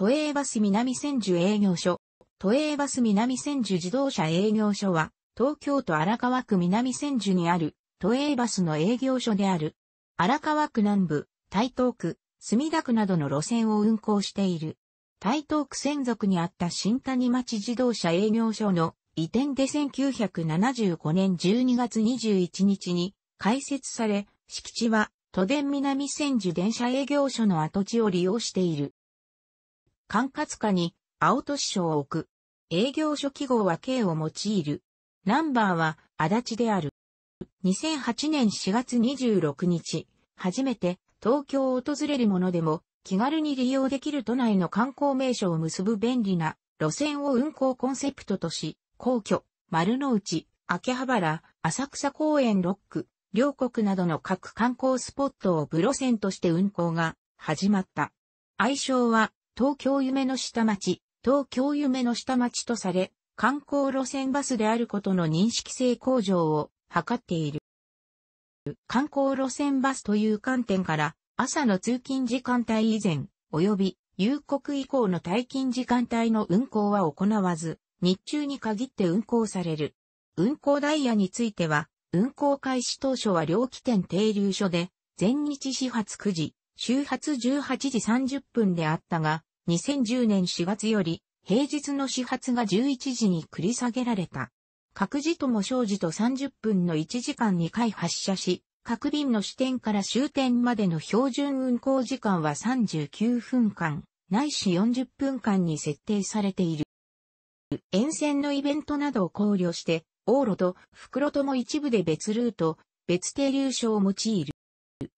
都営バス南千住営業所。都営バス南千住自動車営業所は、東京都荒川区南千住にある、都営バスの営業所である。荒川区南部、台東区、墨田区などの路線を運行している。台東区専属にあった新谷町自動車営業所の移転で1975年12月21日に開設され、敷地は都電南千住電車営業所の跡地を利用している。管轄下に青都市省を置く。営業所記号は K を用いる。ナンバーは足立である。2008年4月26日、初めて東京を訪れるものでも気軽に利用できる都内の観光名所を結ぶ便利な路線を運行コンセプトとし、皇居、丸の内、秋葉原、浅草公園ロック、両国などの各観光スポットをブロ線として運行が始まった。愛称は東京夢の下町、東京夢の下町とされ、観光路線バスであることの認識性向上を図っている。観光路線バスという観点から、朝の通勤時間帯以前、及び夕刻以降の退勤時間帯の運行は行わず、日中に限って運行される。運行ダイヤについては、運行開始当初は両起点停留所で、全日始発9時、終発18時30分であったが、2010年4月より、平日の始発が11時に繰り下げられた。各時とも生時と30分の1時間2回発車し、各便の始点から終点までの標準運行時間は39分間、ないし40分間に設定されている。沿線のイベントなどを考慮して、往路と袋とも一部で別ルート、別停留所を用いる。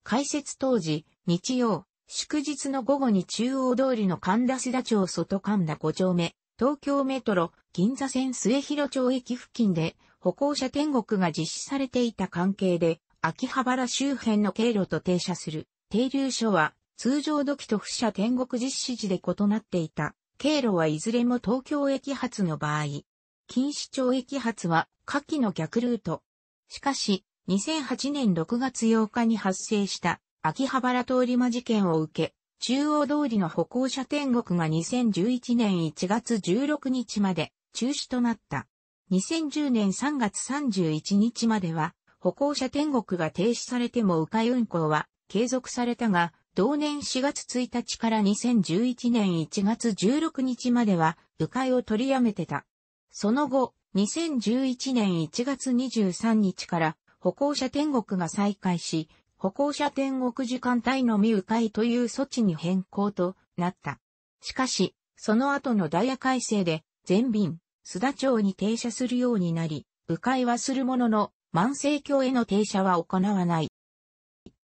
開設当時、日曜、祝日の午後に中央通りの神田須田町外神田5丁目、東京メトロ、銀座線末広町駅付近で、歩行者天国が実施されていた関係で、秋葉原周辺の経路と停車する、停留所は、通常土器と不車天国実施時で異なっていた。経路はいずれも東京駅発の場合、錦糸町駅発は下記の逆ルート。しかし、2008年6月8日に発生した秋葉原通り魔事件を受け、中央通りの歩行者天国が2011年1月16日まで中止となった。2010年3月31日までは、歩行者天国が停止されても迂回運行は継続されたが、同年4月1日から2011年1月16日までは、迂回を取りやめてた。その後、2011年1月23日から、歩行者天国が再開し、歩行者天国時間帯のみ迂回という措置に変更となった。しかし、その後のダイヤ改正で、全便、須田町に停車するようになり、迂回はするものの、万世橋への停車は行わない。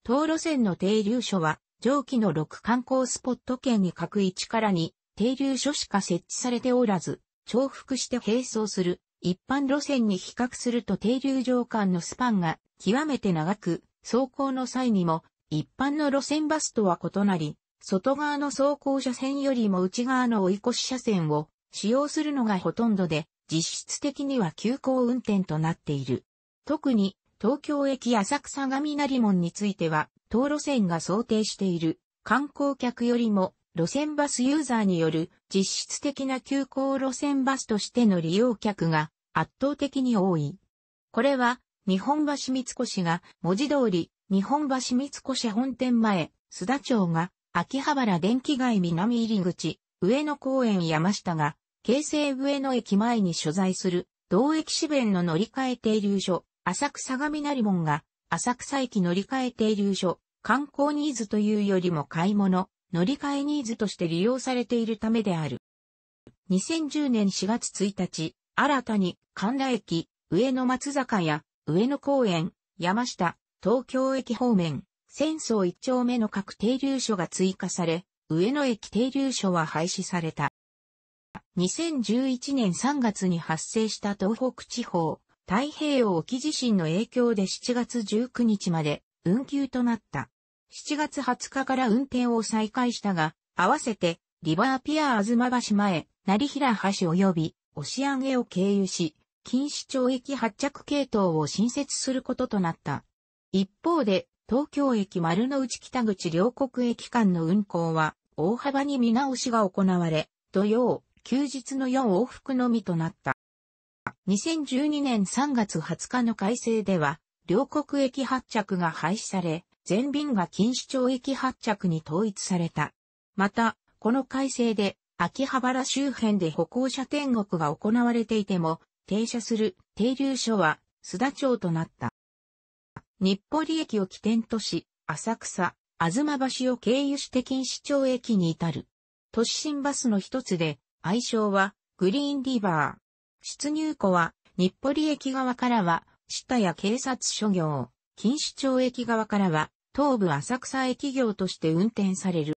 当路線の停留所は、上記の6観光スポット圏に各1から2、停留所しか設置されておらず、重複して並走する、一般路線に比較すると停留場間のスパンが極めて長く、走行の際にも、一般の路線バスとは異なり、外側の走行車線よりも内側の追い越し車線を使用するのがほとんどで、実質的には急行運転となっている。特に、東京駅浅草雷門については、当路線が想定している観光客よりも路線バスユーザーによる実質的な急行路線バスとしての利用客が圧倒的に多い。これは日本橋三越が、文字通り、日本橋三越本店前、須田町が、秋葉原電気街南入口、上野公園山下が、京成上野駅前に所在する、同駅支弁の乗り換え停留所、浅草上成門が、浅草駅乗り換え停留所、観光ニーズというよりも買い物、乗り換えニーズとして利用されているためである。2010年4月1日、新たに神田駅、上野松坂屋、上野公園、山下、東京駅方面、戦争一丁目の各停留所が追加され、上野駅停留所は廃止された。2011年3月に発生した東北地方、太平洋沖地震の影響で7月19日まで運休となった。7月20日から運転を再開したが、合わせてリバーピアマ橋前、成平橋及び押上を経由し、禁止町駅発着系統を新設することとなった。一方で、東京駅丸の内北口両国駅間の運行は、大幅に見直しが行われ、土曜、休日の4往復のみとなった。2012年3月20日の改正では、両国駅発着が廃止され、全便が禁止町駅発着に統一された。また、この改正で、秋葉原周辺で歩行者天国が行われていても、停車する停留所は須田町となった。日暮里駅を起点とし、浅草、東橋を経由して錦糸町駅に至る。都心バスの一つで、愛称はグリーンリバー。出入庫は日暮里駅側からは、下や警察署業、錦糸町駅側からは、東部浅草駅業として運転される。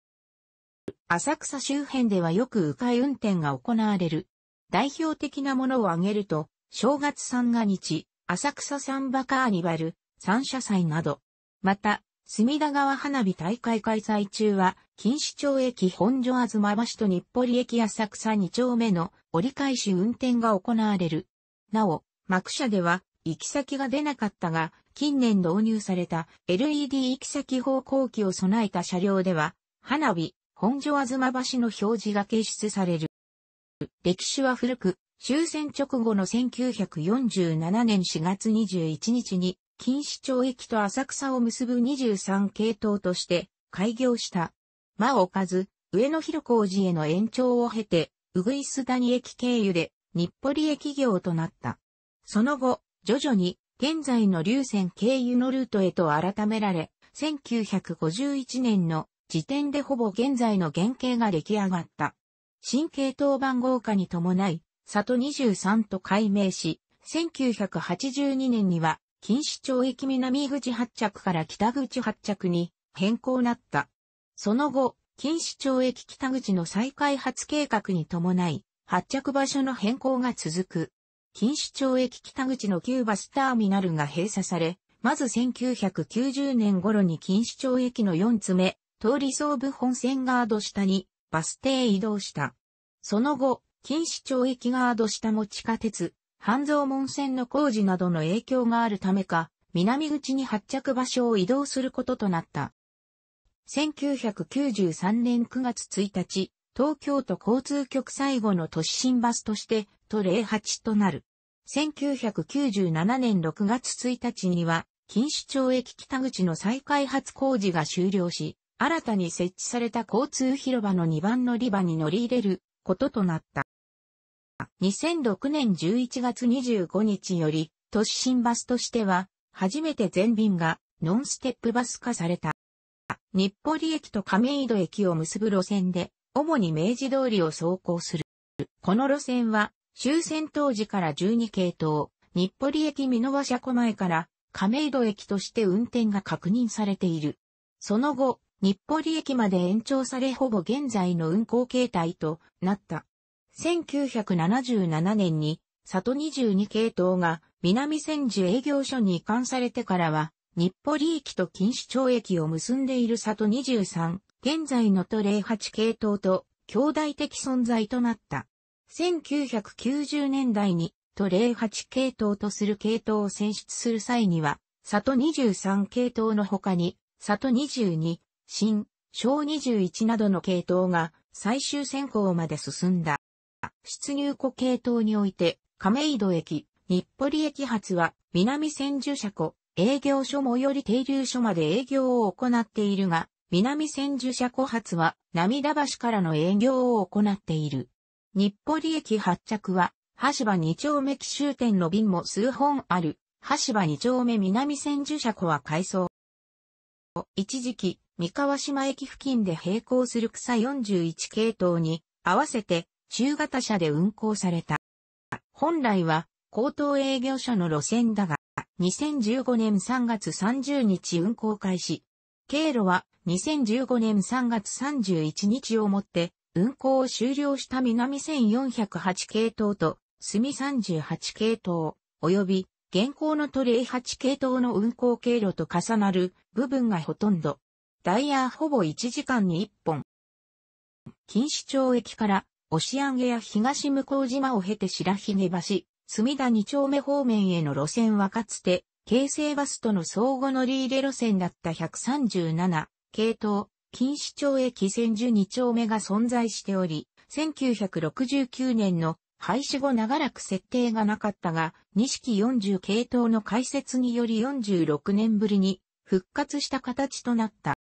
浅草周辺ではよく迂回運転が行われる。代表的なものを挙げると、正月三が日、浅草サンバカーニバル、三社祭など。また、隅田川花火大会開催中は、錦糸町駅本所東橋と日暮里駅浅草二丁目の折り返し運転が行われる。なお、幕車では、行き先が出なかったが、近年導入された LED 行き先方向機を備えた車両では、花火、本所東橋の表示が掲出される。歴史は古く、終戦直後の1947年4月21日に、錦糸町駅と浅草を結ぶ23系統として開業した。間を置かず、上野広小路への延長を経て、うぐいす谷駅経由で、日暮里駅業となった。その後、徐々に、現在の流線経由のルートへと改められ、1951年の時点でほぼ現在の原型が出来上がった。新系統番号化に伴い、里23と改名し、1982年には、錦糸町駅南口発着から北口発着に変更なった。その後、錦糸町駅北口の再開発計画に伴い、発着場所の変更が続く。錦糸町駅北口の旧バスターミナルが閉鎖され、まず1990年頃に錦糸町駅の4つ目、通り総武本線ガード下にバス停移動した。その後、錦糸町駅ガード下も地下鉄、半蔵門線の工事などの影響があるためか、南口に発着場所を移動することとなった。1993年9月1日、東京都交通局最後の都市新バスとして、都08となる。1997年6月1日には、錦糸町駅北口の再開発工事が終了し、新たに設置された交通広場の2番乗り場に乗り入れることとなった。2006年11月25日より、都市新バスとしては、初めて全便がノンステップバス化された。日暮里駅と亀井戸駅を結ぶ路線で、主に明治通りを走行する。この路線は、終戦当時から12系統、日暮里駅美濃車庫前から亀戸駅として運転が確認されている。その後、日暮里駅まで延長されほぼ現在の運行形態となった。1977年に、里22系統が南千住営業所に移管されてからは、日暮里駅と錦糸町駅を結んでいる里23、現在の都08系統と兄弟的存在となった。1990年代に都08系統とする系統を選出する際には、里23系統の他に、里22、新、小21などの系統が最終選考まで進んだ。出入庫系統において、亀戸駅、日暮里駅発は南千住車庫、営業所最寄り停留所まで営業を行っているが、南千住車庫発は涙橋からの営業を行っている。日暮里駅発着は、橋場二丁目奇襲店の便も数本ある、橋場二丁目南千住車庫は改装。一時期、三河島駅付近で並行する草41系統に合わせて中型車で運行された。本来は高等営業車の路線だが、2015年3月30日運行開始。経路は2015年3月31日をもって運行を終了した南1408系統と、隅38系統、及び現行のトレイ8系統の運行経路と重なる部分がほとんど。ダイヤほぼ1時間に1本。錦糸町駅から、押上や東向島を経て白髭橋、隅田2丁目方面への路線はかつて、京成バスとの相互乗り入れ路線だった137系統、錦糸町駅千住2丁目が存在しており、1969年の廃止後長らく設定がなかったが、錦40系統の開設により46年ぶりに復活した形となった。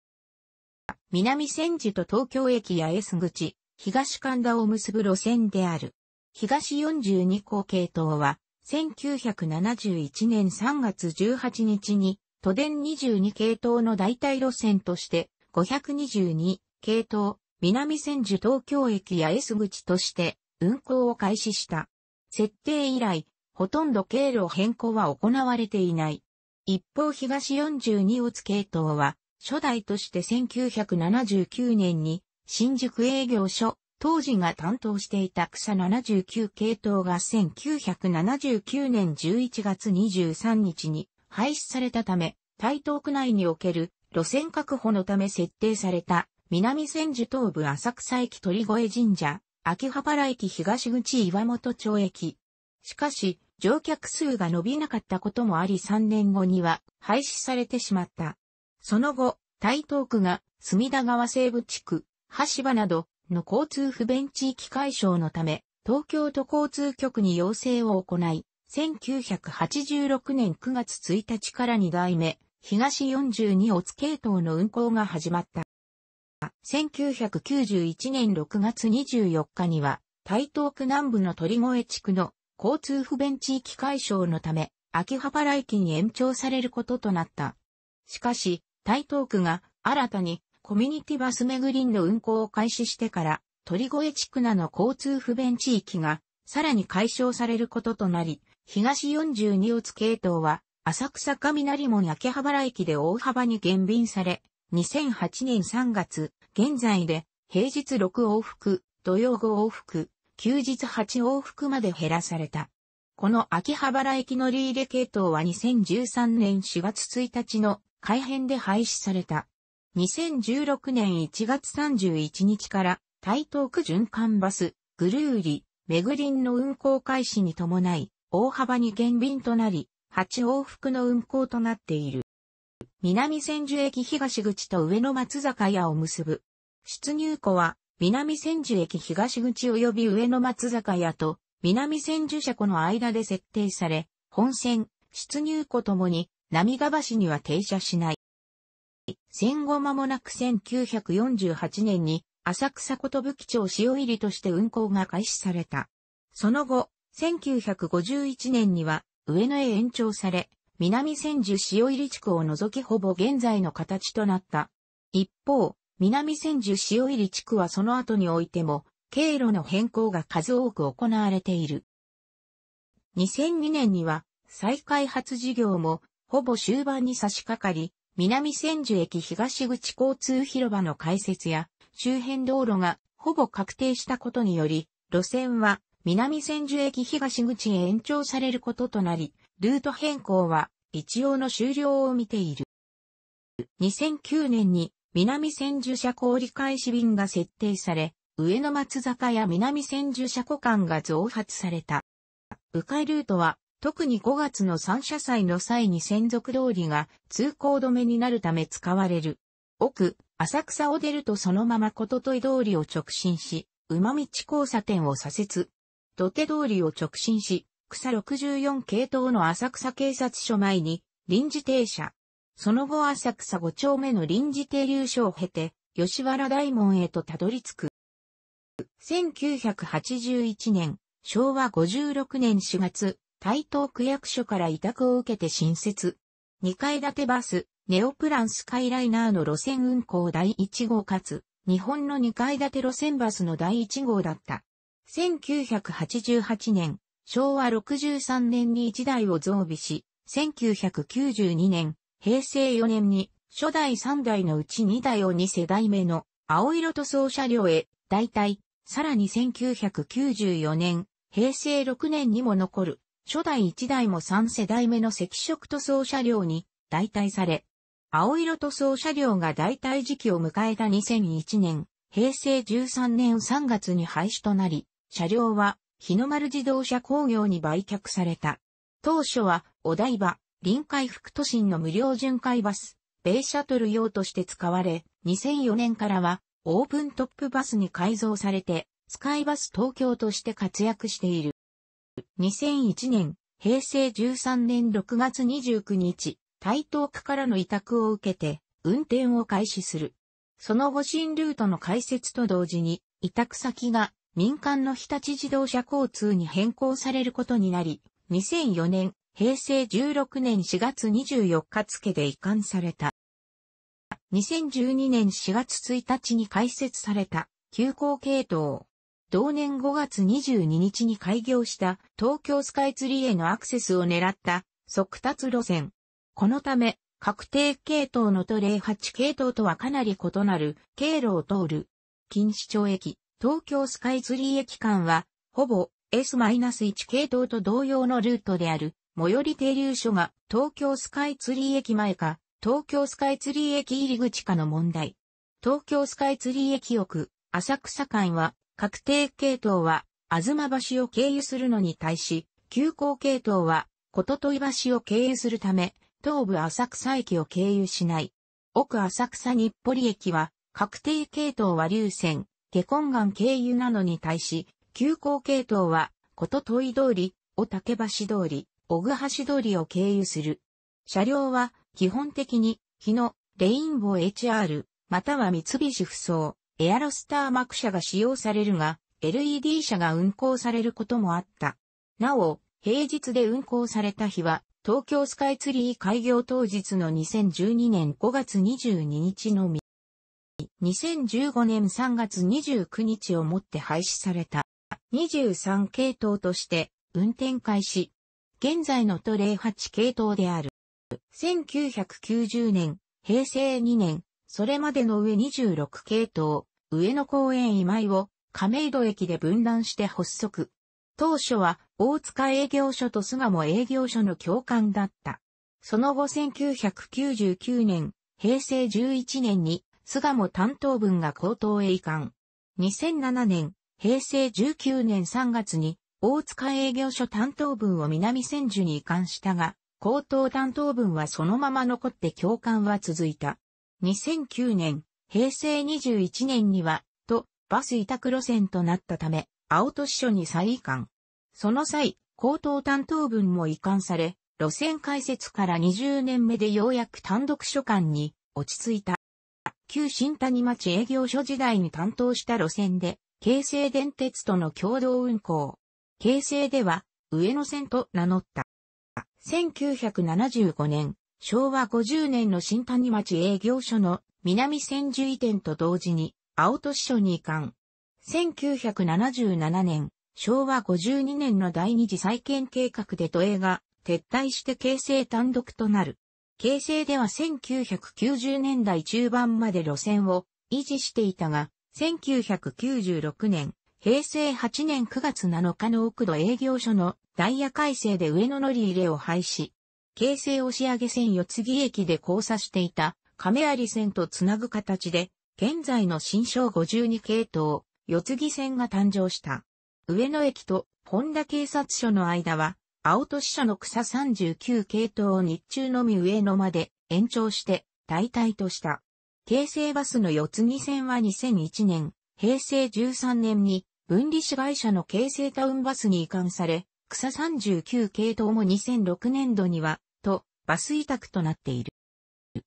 南千住と東京駅や S 口、東神田を結ぶ路線である。東42号系統は、1971年3月18日に、都電22系統の代替路線として、522系統、南千住東京駅や S 口として、運行を開始した。設定以来、ほとんど経路変更は行われていない。一方東42乙系統は、初代として1979年に、新宿営業所、当時が担当していた草79系統が1979年11月23日に廃止されたため、台東区内における路線確保のため設定された南千住東部浅草駅鳥越神社、秋葉原駅東口岩本町駅。しかし、乗客数が伸びなかったこともあり3年後には廃止されてしまった。その後、台東区が隅田川西部地区、橋場などの交通不便地域解消のため、東京都交通局に要請を行い、1986年9月1日から2代目、東42オツ系統の運行が始まった。1991年6月24日には、台東区南部の鳥越地区の交通不便地域解消のため、秋葉原駅に延長されることとなった。しかし、台東区が新たにコミュニティバスメグリンの運行を開始してから、鳥越地区なの交通不便地域がさらに解消されることとなり、東42をつ系統は浅草雷門秋葉原駅で大幅に減便され、2008年3月、現在で平日6往復、土曜5往復、休日8往復まで減らされた。この秋葉原駅乗り入れ系統は2013年4月1日の改編で廃止された。2016年1月31日から台東区循環バス、グルーリ、メグリンの運行開始に伴い、大幅に減便となり、8往復の運行となっている。南千住駅東口と上野松坂屋を結ぶ。出入庫は、南千住駅東口及び上野松坂屋と、南千住車庫の間で設定され、本線、出入庫ともに、波川橋には停車しない。戦後間もなく1948年に、浅草ことぶ町潮入りとして運行が開始された。その後、1951年には、上野へ延長され、南千住塩入地区を除きほぼ現在の形となった。一方、南千住塩入地区はその後においても、経路の変更が数多く行われている。2002年には、再開発事業も、ほぼ終盤に差し掛かり、南千住駅東口交通広場の開設や、周辺道路がほぼ確定したことにより、路線は南千住駅東口へ延長されることとなり、ルート変更は一応の終了を見ている。2009年に南千住車庫折り返し便が設定され、上野松坂や南千住車庫間が増発された。迂回ルートは特に5月の三車祭の際に専属通りが通行止めになるため使われる。奥、浅草を出るとそのままこと通りを直進し、馬道交差点を左折。土手通りを直進し、草64系統の浅草警察署前に臨時停車。その後浅草5丁目の臨時停留所を経て、吉原大門へとたどり着く。1981年、昭和56年4月、台東区役所から委託を受けて新設。2階建てバス、ネオプランスカイライナーの路線運行第1号かつ、日本の2階建て路線バスの第1号だった。1988年、昭和63年に1台を増備し、1992年、平成4年に初代3台のうち2台を2世代目の青色塗装車両へ代替、さらに1994年、平成6年にも残る初代1台も3世代目の赤色塗装車両に代替され、青色塗装車両が代替時期を迎えた2001年、平成13年3月に廃止となり、車両は日の丸自動車工業に売却された。当初は、お台場、臨海副都心の無料巡回バス、米シャトル用として使われ、2004年からは、オープントップバスに改造されて、スカイバス東京として活躍している。2001年、平成13年6月29日、台東区からの委託を受けて、運転を開始する。その後新ルートの開設と同時に、委託先が民間の日立自動車交通に変更されることになり、2004年、平成16年4月24日付で移管された。2012年4月1日に開設された急行系統。同年5月22日に開業した東京スカイツリーへのアクセスを狙った速達路線。このため、確定系統のと08系統とはかなり異なる経路を通る。錦糸町駅、東京スカイツリー駅間は、ほぼ S-1 系統と同様のルートである、最寄り停留所が東京スカイツリー駅前か、東京スカイツリー駅入り口かの問題。東京スカイツリー駅奥、浅草間は、確定系統は、あずま橋を経由するのに対し、急行系統は、こととい橋を経由するため、東部浅草駅を経由しない。奥浅草日暮里駅は、確定系統は流線、ヘコンン経由なのに対し、急行系統は、こと問い通り、お竹橋通り、小具橋通りを経由する。車両は、基本的に、日野、レインボー HR、または三菱不走、エアロスターマク車が使用されるが、LED 車が運行されることもあった。なお、平日で運行された日は、東京スカイツリー開業当日の2012年5月22日のみ。2015年3月29日をもって廃止された23系統として運転開始。現在の都08系統である。1990年、平成2年、それまでの上26系統、上野公園今井を亀戸駅で分断して発足。当初は大塚営業所と菅も営業所の共感だった。その後1999年、平成11年に菅も担当分が高等へ移管。2007年、平成19年3月に、大塚営業所担当分を南千住に移管したが、高等担当分はそのまま残って共感は続いた。2009年、平成21年には、と、バス委託路線となったため、青都市所に再移管。その際、高等担当分も移管され、路線開設から20年目でようやく単独所管に落ち着いた。旧新谷町営業所時代に担当した路線で、京成電鉄との共同運行。京成では、上野線と名乗った。1975年、昭和50年の新谷町営業所の南千住移転と同時に、青都市所に移管。1977年、昭和52年の第二次再建計画で都営が撤退して京成単独となる。京成では1990年代中盤まで路線を維持していたが、1996年、平成8年9月7日の奥戸営業所のダイヤ改正で上野乗り入れを廃止。京成押上線四次駅で交差していた亀有線とつなぐ形で、現在の新章52系統、四次線が誕生した。上野駅と本田警察署の間は青戸支社の草39系統を日中のみ上野まで延長して代替とした。京成バスの四つ木線は2001年、平成13年に分離市会社の京成タウンバスに移管され、草39系統も2006年度には、と、バス委託となっている。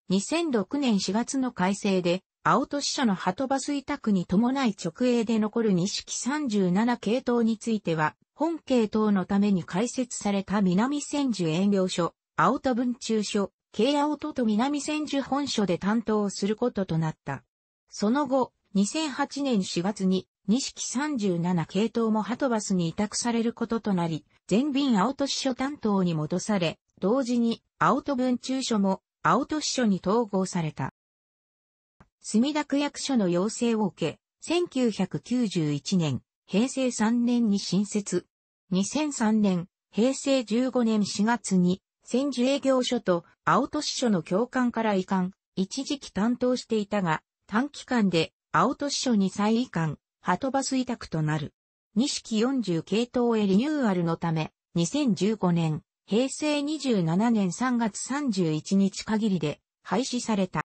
2006年4月の改正で、青戸支社の鳩バス委託に伴い直営で残る錦37系統については、本系統のために開設された南千住営業所、青戸分中所、京青戸と南千住本所で担当することとなった。その後、2008年4月に、錦37系統もハトバスに委託されることとなり、全便青都支所担当に戻され、同時に青都分中所も青都支所に統合された。墨田区役所の要請を受け、1991年、平成3年に新設。2003年、平成15年4月に、千住営業所と青都市所の共官から移管、一時期担当していたが、短期間で青都市所に再移管、はとバス委託となる。二式40系統へリニューアルのため、2015年、平成27年3月31日限りで廃止された。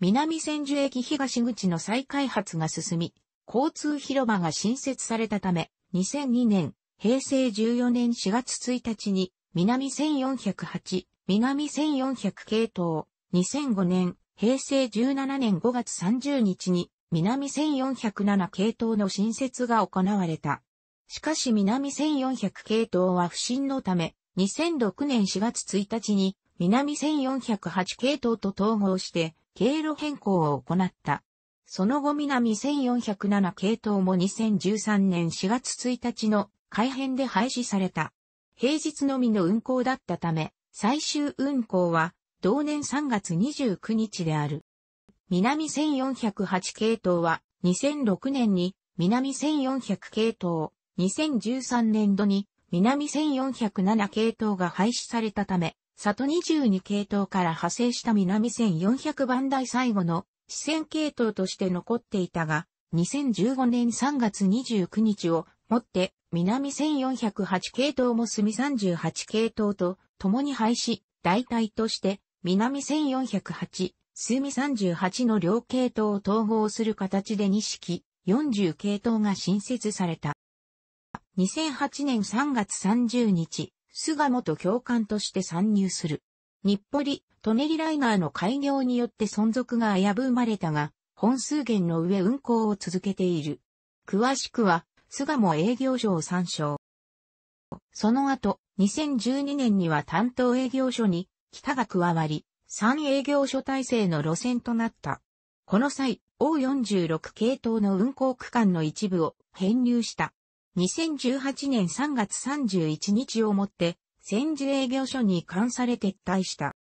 南千住駅東口の再開発が進み、交通広場が新設されたため、2002年、平成14年4月1日に、南1408、南1400系統、2005年、平成17年5月30日に、南1407系統の新設が行われた。しかし南1400系統は不振のため、2006年4月1日に、南1408系統と統合して、経路変更を行った。その後南1407系統も2013年4月1日の改編で廃止された。平日のみの運行だったため、最終運行は同年3月29日である。南1408系統は2006年に南1400系統、2013年度に南1407系統が廃止されたため、里22系統から派生した南1400番台最後の四川系統として残っていたが、2015年3月29日をもって南1408系統も住38系統と共に廃止、代替として南1408、住38の両系統を統合する形で2式40系統が新設された。2008年3月30日、菅元教官として参入する。日暮里、舎人ライナーの開業によって存続が危ぶまれたが、本数減の上運行を続けている。詳しくは、菅も営業所を参照。その後、2012年には担当営業所に北が加わり、3営業所体制の路線となった。この際、O46 系統の運行区間の一部を編入した。2018年3月31日をもって、戦時営業所に関され撤退した。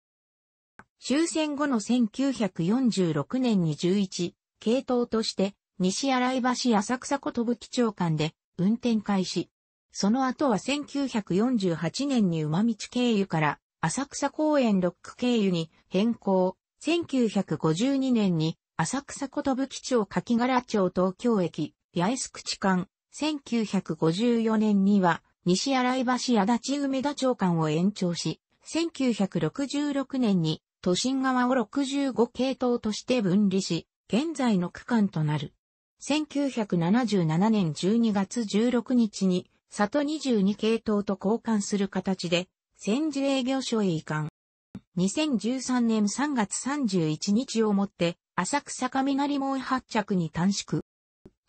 終戦後の1946年に11、系統として、西新井橋浅草ことぶき間で運転開始。その後は1948年に馬道経由から浅草公園ロック経由に変更。1952年に浅草ことぶき町柿柄町東京駅八重洲口間1954年には、西新井橋足立梅田長官を延長し、1966年に都心側を65系統として分離し、現在の区間となる。1977年12月16日に、里22系統と交換する形で、戦時営業所へ移管。2013年3月31日をもって、浅草雷門発着に短縮。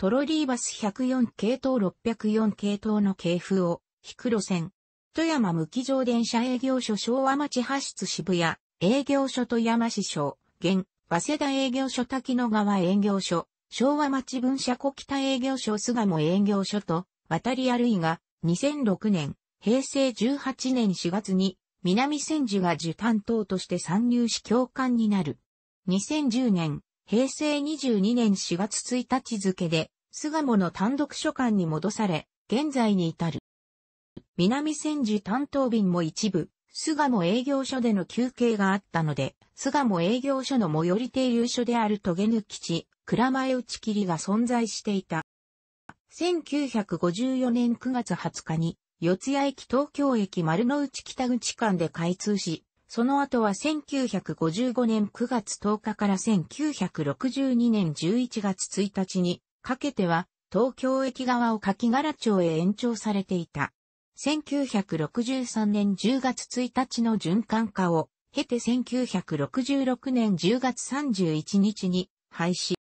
トロリーバス104系統604系統の系譜を、引く路線。富山無機上電車営業所昭和町発出渋谷、営業所富山市所、現、早稲田営業所滝野川営業所、昭和町分社小北営業所菅野営業所と、渡り歩いが、2006年、平成18年4月に、南千住が受担当として参入し教官になる。2010年、平成22年4月1日付で、菅野の単独書館に戻され、現在に至る。南千住担当便も一部、菅野営業所での休憩があったので、菅野営業所の最寄り停留所であるトゲ基地、蔵前打ち切りが存在していた。1954年9月20日に、四谷駅東京駅丸の内北口間で開通し、その後は1955年9月10日から1962年11月1日にかけては東京駅側を柿柄町へ延長されていた。1963年10月1日の循環化を経て1966年10月31日に廃止。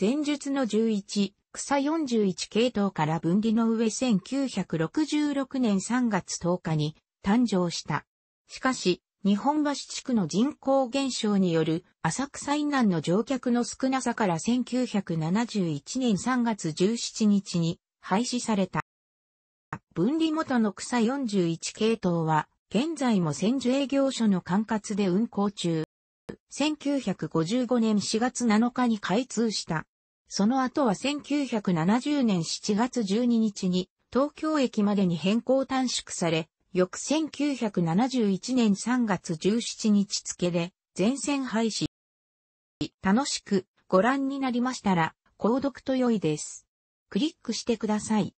前述の11、草41系統から分離の上1966年3月10日に誕生した。しかし、日本橋地区の人口減少による浅草以南の乗客の少なさから1971年3月17日に廃止された。分離元の草41系統は現在も千住営業所の管轄で運行中。1955年4月7日に開通した。その後は1970年7月12日に東京駅までに変更短縮され、翌1971年3月17日付で全線廃止。楽しくご覧になりましたら、購読と良いです。クリックしてください。